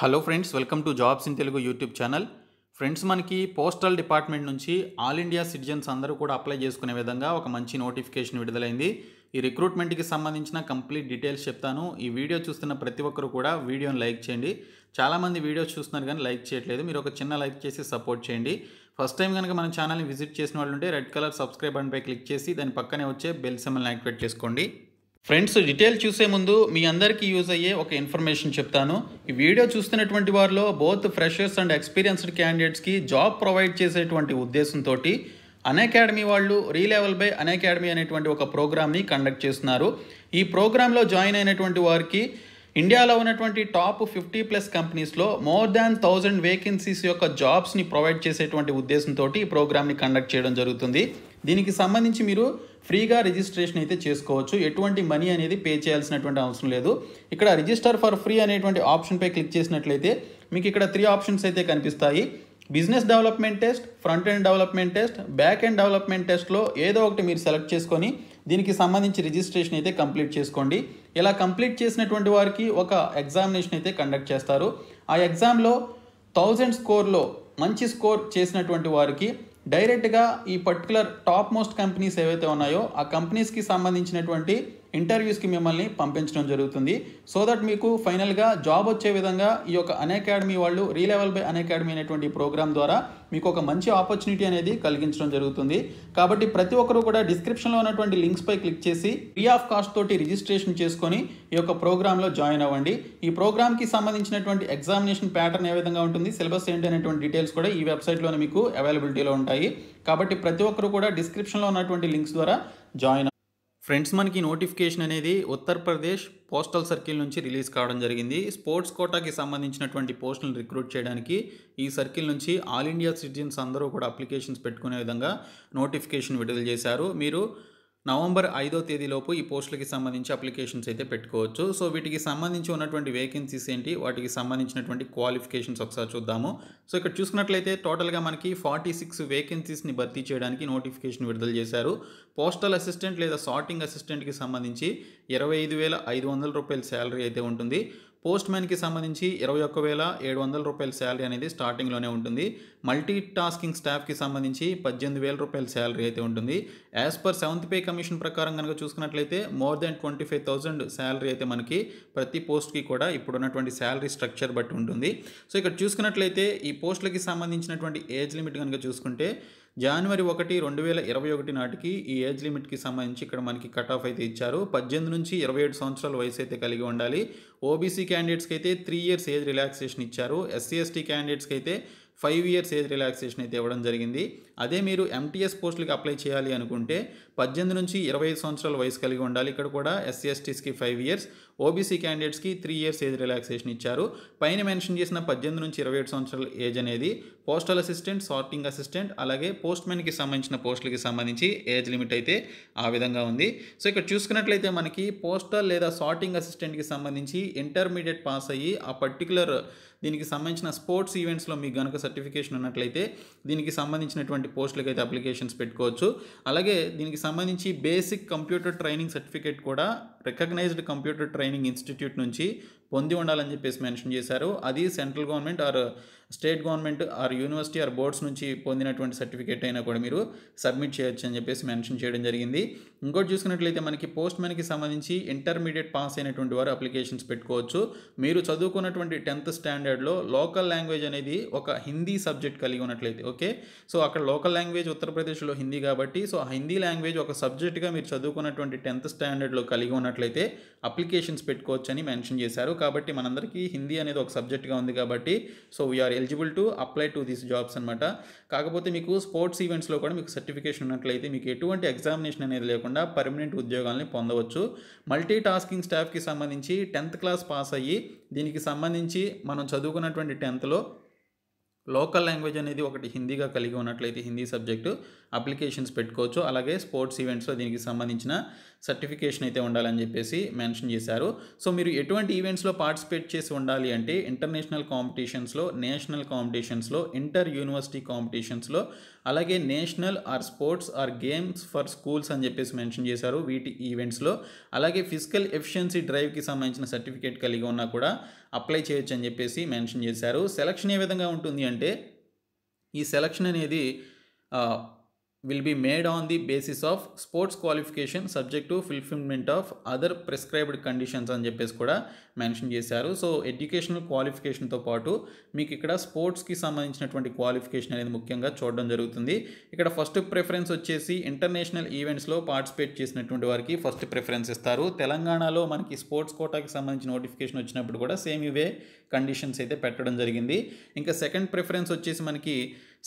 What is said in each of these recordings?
hello friends welcome to jobs in Telugu YouTube channel friends మనకి postal department నుంచి all India citizens అందరూ కూడా apply చేసుకునే విధంగా ఒక మంచి నోటిఫికేషన్ విడుదలైంది ఈ రిక్రూట్మెంట్కి సంబంధించిన కంప్లీట్ డీటెయిల్స్ చెప్తాను ఈ వీడియో చూస్తున్న ప్రతి ఒక్కరు కూడా వీడియోని లైక్ చేయండి చాలామంది వీడియోస్ చూస్తున్నారు కానీ లైక్ చేయట్లేదు మీరు ఒక చిన్న లైక్ చేసి సపోర్ట్ చేయండి ఫస్ట్ టైం కనుక మన ఛానల్ని విజిట్ చేసిన వాళ్ళు ఉంటే రెడ్ కలర్ సబ్స్క్రైబ్ బటన్పై క్లిక్ చేసి దాని పక్కనే వచ్చే బెల్ సెమ్మల్ని యాక్టివేట్ చేసుకోండి ఫ్రెండ్స్ డీటెయిల్ చూసే ముందు మీ అందరికీ యూజ్ అయ్యే ఒక ఇన్ఫర్మేషన్ చెప్తాను ఈ వీడియో చూస్తున్నటువంటి వారిలో బోత్ ఫ్రెషర్స్ అండ్ ఎక్స్పీరియన్స్డ్ క్యాండిడేట్స్కి జాబ్ ప్రొవైడ్ చేసేటువంటి ఉద్దేశంతో అకాడమీ వాళ్ళు రీలెవెల్ బై అకాడమీ అనేటువంటి ఒక ప్రోగ్రామ్ని కండక్ట్ చేస్తున్నారు ఈ ప్రోగ్రాంలో జాయిన్ అయినటువంటి వారికి ఇండియాలో ఉన్నటువంటి టాప్ ఫిఫ్టీ ప్లస్ కంపెనీస్లో మోర్ దాన్ థౌజండ్ వేకెన్సీస్ యొక్క జాబ్స్ని ప్రొవైడ్ చేసేటువంటి ఉద్దేశంతో ఈ ప్రోగ్రామ్ని కండక్ట్ చేయడం జరుగుతుంది దీనికి సంబంధించి మీరు ఫ్రీగా రిజిస్ట్రేషన్ అయితే చేసుకోవచ్చు ఎటువంటి మనీ అనేది పే చేయాల్సినటువంటి అవసరం లేదు ఇక్కడ రిజిస్టర్ ఫర్ ఫ్రీ అనేటువంటి ఆప్షన్పై క్లిక్ చేసినట్లయితే మీకు ఇక్కడ త్రీ ఆప్షన్స్ అయితే కనిపిస్తాయి business development test front end development test back end development టెస్ట్లో ఏదో ఒకటి మీరు సెలెక్ట్ చేసుకొని దీనికి సంబంధించి రిజిస్ట్రేషన్ అయితే కంప్లీట్ చేసుకోండి ఇలా కంప్లీట్ చేసినటువంటి వారికి ఒక ఎగ్జామినేషన్ అయితే కండక్ట్ చేస్తారు ఆ ఎగ్జామ్లో థౌజండ్ స్కోర్లో మంచి స్కోర్ చేసినటువంటి వారికి డైరెక్ట్గా ఈ పర్టికులర్ టాప్ మోస్ట్ కంపెనీస్ ఏవైతే ఉన్నాయో ఆ కంపెనీస్కి సంబంధించినటువంటి ఇంటర్వ్యూస్కి మిమ్మల్ని పంపించడం జరుగుతుంది సో దట్ మీకు ఫైనల్గా జాబ్ వచ్చే విధంగా ఈ యొక్క అకాడమీ వాళ్ళు రీలెవెల్ బై అకాడమీ అనేటువంటి ప్రోగ్రామ్ ద్వారా మీకు ఒక మంచి ఆపర్చునిటీ అనేది కలిగించడం జరుగుతుంది కాబట్టి ప్రతి ఒక్కరూ కూడా డిస్క్రిప్షన్లో ఉన్నటువంటి లింక్స్పై క్లిక్ చేసి ఫ్రీ ఆఫ్ కాస్ట్ తోటి రిజిస్ట్రేషన్ చేసుకొని ఈ యొక్క ప్రోగ్రాంలో జాయిన్ అవ్వండి ఈ ప్రోగ్రామ్కి సంబంధించినటువంటి ఎగ్జామినేషన్ ప్యాటర్న్ ఏ విధంగా ఉంటుంది సిలబస్ ఏంటి అనేటువంటి డీటెయిల్స్ కూడా ఈ వెబ్సైట్లోనే మీకు అవైలబిలిటీలో ఉంటాయి కాబట్టి ప్రతి ఒక్కరు కూడా డిస్క్రిప్షన్లో ఉన్నటువంటి లింక్స్ ద్వారా జాయిన్ ఫ్రెండ్స్ మనకి నోటిఫికేషన్ అనేది ఉత్తరప్రదేశ్ పోస్టల్ సర్కిల్ నుంచి రిలీజ్ కావడం జరిగింది స్పోర్ట్స్ కోటాకి సంబంధించినటువంటి పోస్టులను రిక్రూట్ చేయడానికి ఈ సర్కిల్ నుంచి ఆల్ ఇండియా సిటిజన్స్ అందరూ కూడా అప్లికేషన్స్ పెట్టుకునే విధంగా నోటిఫికేషన్ విడుదల చేశారు మీరు నవంబర్ ఐదో తేదీలోపు ఈ పోస్టులకి సంబంధించి అప్లికేషన్స్ అయితే పెట్టుకోవచ్చు సో వీటికి సంబంధించి ఉన్నటువంటి వేకెన్సీస్ ఏంటి వాటికి సంబంధించినటువంటి క్వాలిఫికేషన్స్ ఒకసారి చూద్దాము సో ఇక్కడ చూసుకున్నట్లయితే టోటల్గా మనకి ఫార్టీ సిక్స్ వేకెన్సీస్ని భర్తీ చేయడానికి నోటిఫికేషన్ విడుదల చేశారు పోస్టల్ అసిస్టెంట్ లేదా సార్టింగ్ అసిస్టెంట్కి సంబంధించి ఇరవై ఐదు వేల ఐదు వందల రూపాయల శాలరీ అయితే ఉంటుంది పోస్ట్ మ్యాన్కి సంబంధించి ఇరవై ఒక్క వేల ఏడు వందల రూపాయల శాలరీ అనేది స్టార్టింగ్లోనే ఉంటుంది మల్టీ టాస్కింగ్ స్టాఫ్కి సంబంధించి పద్దెనిమిది వేల రూపాయల శాలరీ అయితే ఉంటుంది as per seventh pay commission ప్రకారం కనుక చూసుకున్నట్లయితే more than twenty five thousand salary అయితే మనకి ప్రతి పోస్ట్కి కూడా ఇప్పుడున్నటువంటి శాలరీ స్ట్రక్చర్ బట్టి ఉంటుంది సో ఇక్కడ చూసుకున్నట్లయితే ఈ పోస్టులకి సంబంధించినటువంటి ఏజ్ లిమిట్ కనుక చూసుకుంటే జనవరి ఒకటి రెండు వేల ఇరవై ఒకటి నాటికి ఈ ఏజ్ లిమిట్కి సంబంధించి ఇక్కడ మనకి కట్ ఆఫ్ అయితే ఇచ్చారు పద్దెనిమిది నుంచి ఇరవై ఏడు సంవత్సరాల వయసు అయితే కలిగి ఉండాలి ఓబీసీ క్యాండిడేట్స్కి అయితే త్రీ ఇయర్స్ ఏజ్ రిలాక్సేషన్ ఇచ్చారు ఎస్సీ ఎస్టీ క్యాండిడేట్స్కి అయితే ఫైవ్ ఇయర్స్ ఏజ్ రిలాక్సేషన్ అయితే ఇవ్వడం జరిగింది అదే మీరు ఎంటీఎస్ పోస్టులకి అప్లై చేయాలి అనుకుంటే పద్దెనిమిది నుంచి ఇరవై ఐదు సంవత్సరాల వయసు కలిగి ఉండాలి ఇక్కడ కూడా ఎస్సీ ఎస్టీస్కి ఫైవ్ ఇయర్స్ ఓబీసీ క్యాండిడేట్స్కి త్రీ ఇయర్స్ ఏజ్ రిలాక్సేషన్ ఇచ్చారు పైన మెన్షన్ చేసిన పద్దెనిమిది నుంచి ఇరవై ఏడు సంవత్సరాల ఏజ్ అనేది పోస్టల్ అసిస్టెంట్ సార్టింగ్ అసిస్టెంట్ అలాగే పోస్ట్మెన్కి సంబంధించిన పోస్టులకి సంబంధించి ఏజ్ లిమిట్ అయితే ఆ విధంగా ఉంది సో ఇక్కడ చూసుకున్నట్లయితే మనకి పోస్టల్ లేదా సార్టింగ్ అసిస్టెంట్కి సంబంధించి ఇంటర్మీడియట్ పాస్ అయ్యి ఆ పర్టికులర్ దీనికి సంబంధించిన స్పోర్ట్స్ ఈవెంట్స్లో మీకు కనుక సర్టిఫికేషన్ ఉన్నట్లయితే దీనికి సంబంధించినటువంటి పోస్టులకు అయితే అప్లికేషన్స్ పెట్టుకోవచ్చు అలాగే దీనికి సంబంధించి బేసిక్ కంప్యూటర్ ట్రైనింగ్ సర్టిఫికేట్ కూడా రికగ్నైజ్డ్ కంప్యూటర్ ట్రైనింగ్ ఇన్స్టిట్యూట్ నుంచి పొంది ఉండాలని చెప్పేసి మెన్షన్ చేశారు అది central government or state government or university or boards నుంచి పొందినటువంటి సర్టిఫికేట్ అయినా కూడా మీరు సబ్మిట్ చేయొచ్చు అని చెప్పేసి మెన్షన్ చేయడం జరిగింది ఇంకోటి చూసుకున్నట్లయితే మనకి పోస్ట్ మెన్కి సంబంధించి ఇంటర్మీడియట్ పాస్ అయినటువంటి వారు అప్లికేషన్స్ పెట్టుకోవచ్చు మీరు చదువుకున్నటువంటి టెన్త్ స్టాండర్డ్లో లోకల్ లాంగ్వేజ్ అనేది ఒక హిందీ సబ్జెక్ట్ కలిగి ఉన్నట్లయితే ఓకే సో అక్కడ లోకల్ లాంగ్వేజ్ ఉత్తరప్రదేశ్లో హిందీ కాబట్టి సో ఆ హిందీ లాంగ్వేజ్ ఒక సబ్జెక్ట్గా మీరు చదువుకున్నటువంటి టెన్త్ స్టాండర్డ్లో కలిగి ఉన్నట్లయితే అప్లికేషన్స్ పెట్టుకోవచ్చు అని మెన్షన్ చేశారు కాబట్టి మనందరికీ హిందీ అనేది ఒక సబ్జెక్ట్గా ఉంది కాబట్టి so we are eligible to apply to this jobs అనమాట కాకపోతే మీకు స్పోర్ట్స్ ఈవెంట్స్లో కూడా మీకు సర్టిఫికేషన్ ఉన్నట్లయితే మీకు ఎటువంటి ఎగ్జామినేషన్ అనేది లేకుండా పర్మనెంట్ ఉద్యోగాల్ని పొందవచ్చు మల్టీ టాస్కింగ్ స్టాఫ్కి సంబంధించి టెన్త్ క్లాస్ పాస్ అయ్యి దీనికి సంబంధించి మనం చదువుకున్నటువంటి టెన్త్లో లోకల్ లాంగ్వేజ్ అనేది ఒకటి హిందీగా కలిగి ఉన్నట్లయితే హిందీ సబ్జెక్టు అప్లికేషన్స్ పెట్టుకోవచ్చు అలాగే స్పోర్ట్స్ ఈవెంట్స్లో దీనికి సంబంధించిన సర్టిఫికేషన్ అయితే ఉండాలని చెప్పేసి మెన్షన్ చేశారు సో మీరు ఎటువంటి ఈవెంట్స్లో పార్టిసిపేట్ చేసి ఉండాలి అంటే ఇంటర్నేషనల్ కాంపిటీషన్స్లో నేషనల్ కాంపిటీషన్స్లో ఇంటర్ యూనివర్సిటీ కాంపిటీషన్స్లో అలాగే national or sports or games for schools అని చెప్పేసి మెన్షన్ చేశారు వీటి ఈవెంట్స్లో అలాగే ఫిజికల్ ఎఫిషియన్సీ డ్రైవ్కి సంబంధించిన సర్టిఫికేట్ కలిగి ఉన్నా కూడా అప్లై చేయొచ్చు అని చెప్పేసి మెన్షన్ చేశారు సెలక్షన్ ఏ విధంగా ఉంటుంది అంటే ఈ సెలక్షన్ అనేది will be made on the basis of sports qualification subject to fulfillment of other prescribed conditions అని చెప్పేసి కూడా మెన్షన్ చేశారు సో ఎడ్యుకేషనల్ క్వాలిఫికేషన్తో పాటు మీకు ఇక్కడ స్పోర్ట్స్కి సంబంధించినటువంటి క్వాలిఫికేషన్ అనేది ముఖ్యంగా చూడడం జరుగుతుంది ఇక్కడ ఫస్ట్ ప్రిఫరెన్స్ వచ్చేసి ఇంటర్నేషనల్ ఈవెంట్స్లో పార్టిసిపేట్ చేసినటువంటి వారికి ఫస్ట్ ప్రిఫరెన్స్ ఇస్తారు తెలంగాణలో మనకి స్పోర్ట్స్ కోటాకి సంబంధించిన నోటిఫికేషన్ వచ్చినప్పుడు కూడా సేమ్ ఇవే కండిషన్స్ అయితే పెట్టడం జరిగింది ఇంకా సెకండ్ ప్రిఫరెన్స్ వచ్చేసి మనకి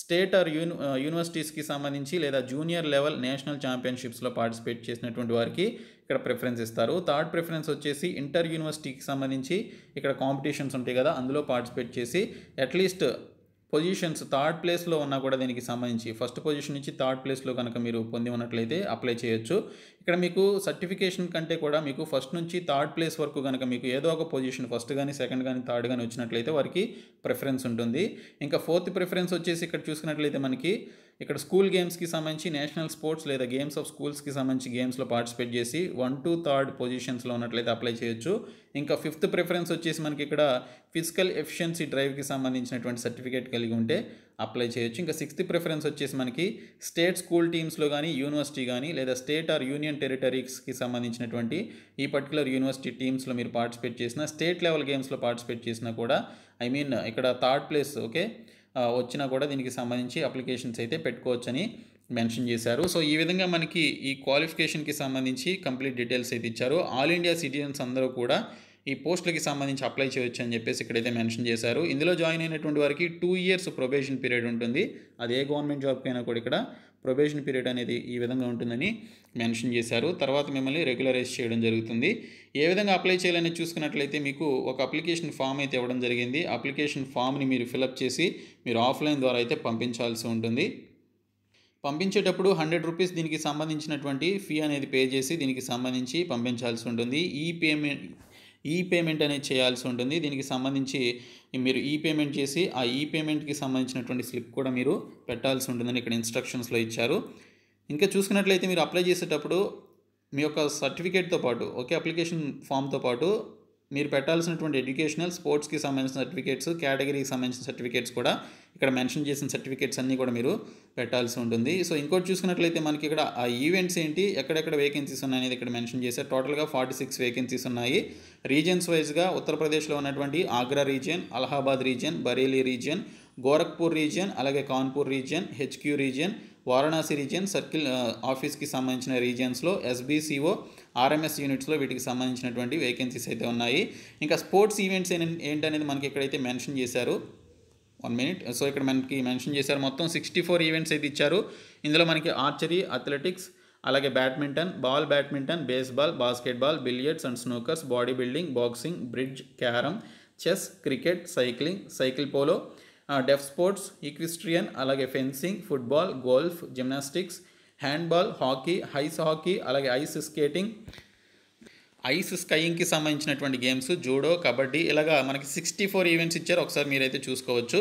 స్టేట్ ఆర్ యూని యూనివర్సిటీస్కి సంబంధించి లేదా జూనియర్ లెవెల్ నేషనల్ ఛాంపియన్షిప్స్లో పార్టిసిపేట్ చేసినటువంటి వారికి ఇక్కడ ప్రిఫరెన్స్ ఇస్తారు థర్డ్ ప్రిఫరెన్స్ వచ్చేసి ఇంటర్ యూనివర్సిటీకి సంబంధించి ఇక్కడ కాంపిటీషన్స్ ఉంటాయి కదా అందులో పార్టిసిపేట్ చేసి అట్లీస్ట్ పొజిషన్స్ థర్డ్ ప్లేస్లో ఉన్నా కూడా దీనికి సంబంధించి ఫస్ట్ పొజిషన్ నుంచి థర్డ్ ప్లేస్లో కనుక మీరు పొంది ఉన్నట్లయితే అప్లై చేయొచ్చు ఇక్కడ మీకు సర్టిఫికేషన్ కంటే కూడా మీకు ఫస్ట్ నుంచి థర్డ్ ప్లేస్ వరకు కనుక మీకు ఏదో ఒక పొజిషన్ ఫస్ట్ కానీ సెకండ్ కానీ థర్డ్ కానీ వచ్చినట్లయితే వారికి ప్రిఫరెన్స్ ఉంటుంది ఇంకా ఫోర్త్ ప్రిఫరెన్స్ వచ్చేసి ఇక్కడ చూసుకున్నట్లయితే మనకి ఇక్కడ స్కూల్ గేమ్స్కి సంబంధించి నేషనల్ స్పోర్ట్స్ లేదా గేమ్స్ ఆఫ్ స్కూల్స్కి సంబంధించి గేమ్స్లో పార్టిసిపేట్ చేసి వన్ టు థర్డ్ పొజిషన్స్లో ఉన్నట్లయితే అప్లై చేయొచ్చు ఇంకా ఫిఫ్త్ ప్రిఫరెన్స్ వచ్చేసి మనకి ఇక్కడ ఫిజికల్ ఎఫిషియన్సీ డ్రైవ్కి సంబంధించినటువంటి సర్టిఫికేట్ కలిగి ఉంటే అప్లై చేయొచ్చు ఇంకా సిక్స్త్ ప్రిఫరెన్స్ వచ్చేసి మనకి స్టేట్ స్కూల్ టీమ్స్లో కానీ యూనివర్సిటీ కానీ లేదా స్టేట్ ఆర్ యూనియన్ టెరిటరీస్కి సంబంధించినటువంటి ఈ పర్టికులర్ యూనివర్సిటీ టీమ్స్లో మీరు పార్టిసిపేట్ చేసిన స్టేట్ లెవెల్ గేమ్స్లో పార్టిసిపేట్ చేసినా కూడా ఐ మీన్ ఇక్కడ థర్డ్ ప్లేస్ ఓకే వచ్చినా కూడా దీనికి సంబంధించి అప్లికేషన్స్ అయితే పెట్టుకోవచ్చని మెన్షన్ చేశారు సో ఈ విధంగా మనకి ఈ క్వాలిఫికేషన్కి సంబంధించి కంప్లీట్ డీటెయిల్స్ అయితే ఇచ్చారు ఆల్ ఇండియా సిటిజన్స్ అందరూ కూడా ఈ పోస్టులకి సంబంధించి అప్లై చేయొచ్చు అని చెప్పేసి ఇక్కడైతే మెన్షన్ చేశారు ఇందులో జాయిన్ అయినటువంటి వారికి టూ ఇయర్స్ ప్రొబేషన్ పీరియడ్ ఉంటుంది అది ఏ గవర్నమెంట్ జాబ్కైనా కూడా ఇక్కడ ప్రొబేషన్ పీరియడ్ అనేది ఈ విధంగా ఉంటుందని మెన్షన్ చేశారు తర్వాత మిమ్మల్ని రెగ్యులరైజ్ చేయడం జరుగుతుంది ఏ విధంగా అప్లై చేయాలని చూసుకున్నట్లయితే మీకు ఒక అప్లికేషన్ ఫామ్ అయితే ఇవ్వడం జరిగింది అప్లికేషన్ ఫామ్ని మీరు ఫిలప్ చేసి మీరు ఆఫ్లైన్ ద్వారా అయితే పంపించాల్సి ఉంటుంది పంపించేటప్పుడు హండ్రెడ్ రూపీస్ దీనికి సంబంధించినటువంటి ఫీ అనేది పే చేసి దీనికి సంబంధించి పంపించాల్సి ఉంటుంది ఈ పేమెంట్ ఈ పేమెంట్ అనేది చేయాల్సి ఉంటుంది దీనికి సంబంధించి మీరు ఈ పేమెంట్ చేసి ఆ ఈ పేమెంట్కి సంబంధించినటువంటి స్లిప్ కూడా మీరు పెట్టాల్సి ఉంటుందని ఇక్కడ ఇన్స్ట్రక్షన్స్లో ఇచ్చారు ఇంకా చూసుకున్నట్లయితే మీరు అప్లై చేసేటప్పుడు మీ యొక్క సర్టిఫికేట్తో పాటు ఒకే అప్లికేషన్ ఫామ్తో పాటు మీరు పెట్టాల్సినటువంటి ఎడ్యుకేషనల్ స్పోర్ట్స్కి సంబంధించిన సర్టిఫికేట్స్ కేటగిరీకి సంబంధించిన సర్టిఫికేట్స్ కూడా ఇక్కడ మెన్షన్ చేసిన సర్టిఫికేట్స్ అన్నీ కూడా మీరు పెట్టాల్సి ఉంటుంది సో ఇంకోటి చూసుకున్నట్లయితే మనకి ఇక్కడ ఆ ఈవెంట్స్ ఏంటి ఎక్కడెక్కడ వేకెన్సీస్ ఉన్నాయి అనేది ఇక్కడ మెన్షన్ చేశారు టోటల్గా ఫార్టీ సిక్స్ వేకెన్సీస్ ఉన్నాయి రీజియన్స్ వైజ్గా ఉత్తరప్రదేశ్లో ఉన్నటువంటి Agra region Allahabad region Bareilly region Gorakhpur region అలాగే Kanpur region HQ region Varanasi region circle ఆఫీస్కి సంబంధించిన రీజియన్స్లో ఎస్బీసీఓ ఆర్ఎంఎస్ యూనిట్స్లో వీటికి సంబంధించినటువంటి వేకెన్సీస్ అయితే ఉన్నాయి ఇంకా స్పోర్ట్స్ ఈవెంట్స్ ఏంటనేది మనకి ఇక్కడైతే మెన్షన్ చేశారు వన్ మినిట్ సో ఇక్కడ మనకి మెన్షన్ చేశారు మొత్తం సిక్స్టీ ఫోర్ ఈవెంట్స్ అయితే ఇచ్చారు ఇందులో మనకి ఆర్చరీ అథ్లెటిక్స్ అలాగే badminton ball badminton baseball basketball billiards and snookers body building boxing bridge carrom chess cricket cycling cycle polo deaf sports equestrian అలాగే fencing football golf gymnastics handball hockey ice hockey అలాగే ice skating ice స్కైయింగ్కి సంబంధించినటువంటి games judo kabaddi ఇలాగా మనకి sixty four events ఇచ్చారు ఒకసారి మీరైతే చూసుకోవచ్చు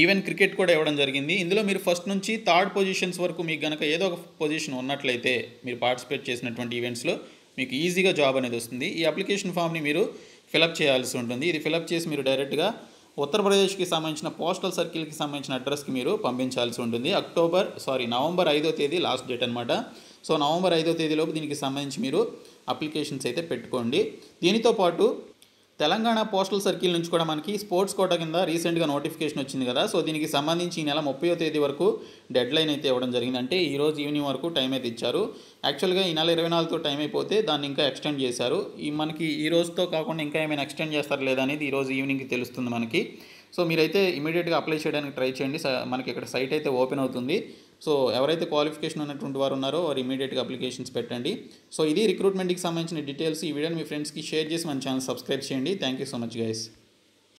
ఈవెన్ క్రికెట్ కూడా ఇవ్వడం జరిగింది ఇందులో మీరు ఫస్ట్ నుంచి థర్డ్ పొజిషన్స్ వరకు మీకు కనుక ఏదో ఒక పొజిషన్ ఉన్నట్లయితే మీరు పార్టిసిపేట్ చేసినటువంటి ఈవెంట్స్లో మీకు ఈజీగా జాబ్ అనేది వస్తుంది ఈ అప్లికేషన్ ఫామ్ని మీరు ఫిలప్ చేయాల్సి ఉంటుంది ఇది ఫిలప్ చేసి మీరు డైరెక్ట్గా ఉత్తరప్రదేశ్కి సంబంధించిన పోస్టల్ సర్కిల్కి సంబంధించిన అడ్రస్కి మీరు పంపించాల్సి ఉంటుంది అక్టోబర్ సారీ నవంబర్ ఐదో తేదీ లాస్ట్ డేట్ అనమాట సో నవంబర్ ఐదో తేదీలోపు దీనికి సంబంధించి మీరు అప్లికేషన్స్ అయితే పెట్టుకోండి దీనితో పాటు తెలంగాణ పోస్టల్ సర్కిల్ నుంచి కూడా మనకి స్పోర్ట్స్ కోట కింద రీసెంట్గా నోటిఫికేషన్ వచ్చింది కదా సో దీనికి సంబంధించి ఈ నెల ముప్పయో తేదీ వరకు డెడ్ లైన్ అయితే ఇవ్వడం జరిగింది అంటే ఈ రోజు ఈవినింగ్ వరకు టైం అయితే ఇచ్చారు యాక్చువల్గా ఈ నెల ఇరవై నాలుగుతో టైం అయిపోతే దాన్ని ఇంకా ఎక్స్టెండ్ చేశారు ఈ మనకి ఈ రోజుతో కాకుండా ఇంకా ఏమైనా ఎక్స్టెండ్ చేస్తారు లేదా అనేది ఈ రోజు ఈవినింగ్కి తెలుస్తుంది మనకి సో మీరైతే ఇమీడియట్గా అప్లై చేయడానికి ట్రై చేయండి మనకి ఇక్కడ సైట్ అయితే ఓపెన్ అవుతుంది సో ఎవరైతే క్వాలిఫికేషన్ ఉన్నటువంటి వారు ఉన్నారో వారు ఇమీడియట్గా అప్లికేషన్స్ పెట్టండి సో ఇది రిక్రూట్మెంట్కి సంబంధించిన డీటెయిల్స్ ఈ వీడియోని మీ ఫ్రెండ్స్కి షేర్ చేసి మన ఛానల్ సబ్స్క్రైబ్ చేయండి thank you so much guys